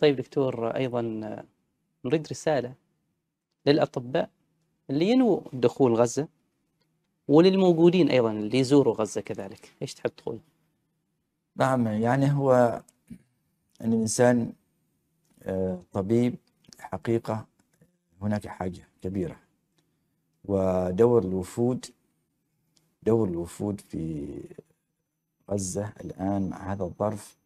طيب دكتور أيضا نريد رسالة للأطباء اللي ينووا دخول غزة وللموجودين أيضا اللي يزوروا غزة كذلك إيش تحب تقول؟ نعم يعني هو أن يعني الإنسان آه، طبيب حقيقة هناك حاجة كبيرة ودور الوفود دور الوفود في غزة الآن مع هذا الظرف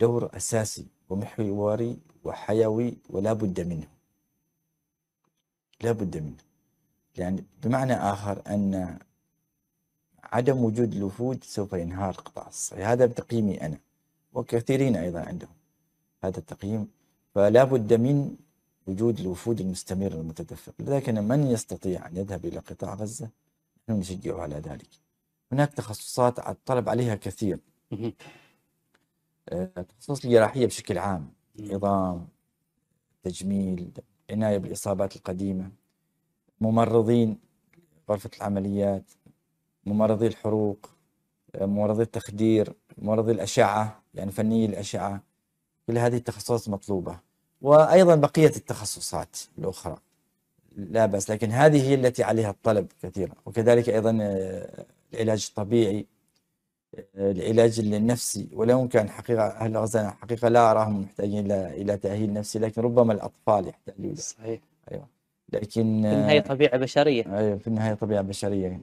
دور أساسي ومحوري وحيوي ولا بد منه لا بد منه يعني بمعنى آخر أن عدم وجود الوفود سوف ينهار قطاع الصحي هذا بتقييمي أنا وكثيرين أيضا عندهم هذا التقييم فلا بد من وجود الوفود المستمر المتدفق أنا من يستطيع أن يذهب إلى قطاع غزة نحن نشجعه على ذلك هناك تخصصات الطلب عليها كثير التخصصات الجراحيه بشكل عام عظام تجميل عنايه بالاصابات القديمه ممرضين غرفه العمليات ممرضي الحروق ممرضي التخدير ممرضي الاشعه يعني فني الاشعه كل هذه التخصصات مطلوبه وايضا بقيه التخصصات الاخرى لا باس لكن هذه هي التي عليها الطلب كثيرا وكذلك ايضا آه، العلاج الطبيعي العلاج النفسي ولو كان حقيقة أهل غزة حقيقة لا أراهم محتاجين إلى تأهيل نفسي لكن ربما الأطفال يحتاجون صحيح أيوة لكن في النهاية طبيعة بشرية أيوة في النهاية طبيعة بشرية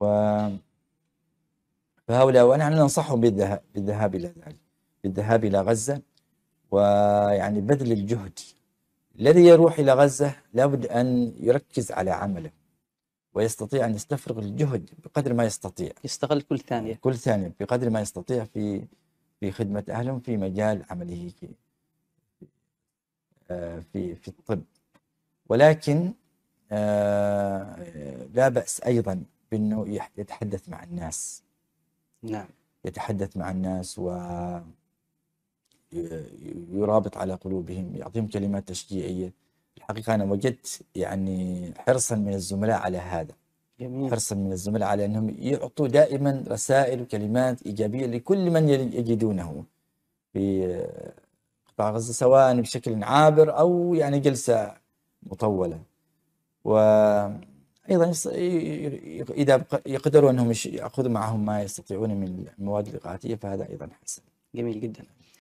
و فهؤلاء ونحن ننصحهم بالذهاب بالذهاب إلى ذلك بالذهاب إلى غزة ويعني بذل الجهد الذي يروح إلى غزة لابد أن يركز على عمله ويستطيع أن يستفرغ الجهد بقدر ما يستطيع يستغل كل ثانية كل ثانية بقدر ما يستطيع في في خدمة أهلهم في مجال عمله في آه، في, في الطب ولكن آه، لا بأس أيضا بأنه يتحدث مع الناس نعم يتحدث مع الناس و يرابط على قلوبهم يعطيهم كلمات تشجيعية الحقيقه انا وجدت يعني حرصا من الزملاء على هذا جميل. حرصا من الزملاء على انهم يعطوا دائما رسائل وكلمات ايجابيه لكل من يجدونه في قطاع غزه سواء بشكل عابر او يعني جلسه مطوله وايضا اذا يقدروا انهم ياخذوا معهم ما يستطيعون من المواد الاغاثيه فهذا ايضا حسن جميل جدا